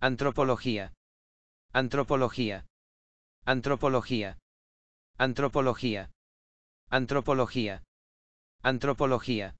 Antropología. Antropología. Antropología. Antropología. Antropología. Antropología.